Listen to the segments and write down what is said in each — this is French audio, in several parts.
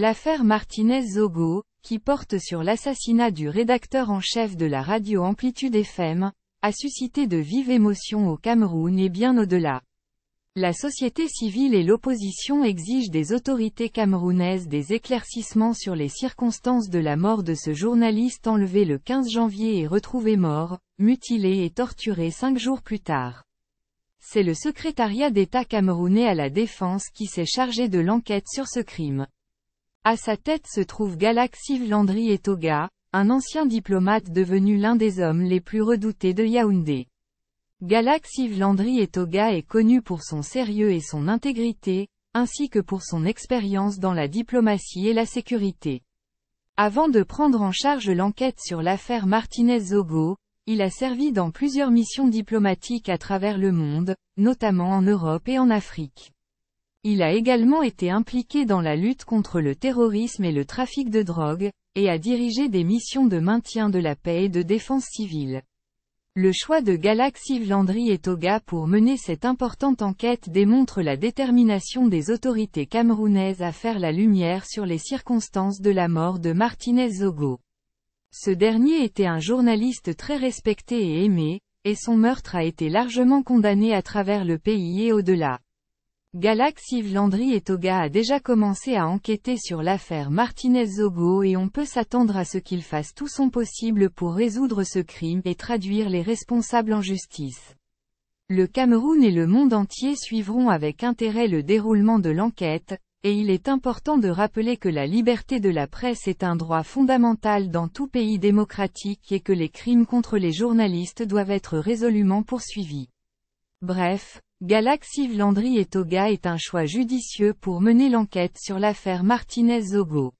L'affaire Martinez-Zogo, qui porte sur l'assassinat du rédacteur en chef de la radio Amplitude FM, a suscité de vives émotions au Cameroun et bien au-delà. La société civile et l'opposition exigent des autorités camerounaises des éclaircissements sur les circonstances de la mort de ce journaliste enlevé le 15 janvier et retrouvé mort, mutilé et torturé cinq jours plus tard. C'est le secrétariat d'État camerounais à la Défense qui s'est chargé de l'enquête sur ce crime. À sa tête se trouve Vlandry Landry Toga, un ancien diplomate devenu l'un des hommes les plus redoutés de Yaoundé. Vlandry Landry Toga est connu pour son sérieux et son intégrité, ainsi que pour son expérience dans la diplomatie et la sécurité. Avant de prendre en charge l'enquête sur l'affaire Martinez-Zogo, il a servi dans plusieurs missions diplomatiques à travers le monde, notamment en Europe et en Afrique. Il a également été impliqué dans la lutte contre le terrorisme et le trafic de drogue, et a dirigé des missions de maintien de la paix et de défense civile. Le choix de Galaxy Vlandry et Toga pour mener cette importante enquête démontre la détermination des autorités camerounaises à faire la lumière sur les circonstances de la mort de Martinez Zogo. Ce dernier était un journaliste très respecté et aimé, et son meurtre a été largement condamné à travers le pays et au-delà. Galaxy Vlandry et Toga a déjà commencé à enquêter sur l'affaire Martinez-Zogo et on peut s'attendre à ce qu'il fasse tout son possible pour résoudre ce crime et traduire les responsables en justice. Le Cameroun et le monde entier suivront avec intérêt le déroulement de l'enquête, et il est important de rappeler que la liberté de la presse est un droit fondamental dans tout pays démocratique et que les crimes contre les journalistes doivent être résolument poursuivis. Bref, Galaxy Vlandry et Toga est un choix judicieux pour mener l'enquête sur l'affaire Martinez-Zogo.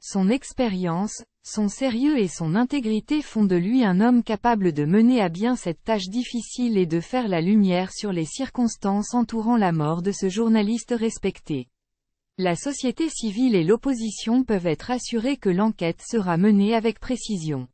Son expérience, son sérieux et son intégrité font de lui un homme capable de mener à bien cette tâche difficile et de faire la lumière sur les circonstances entourant la mort de ce journaliste respecté. La société civile et l'opposition peuvent être assurés que l'enquête sera menée avec précision.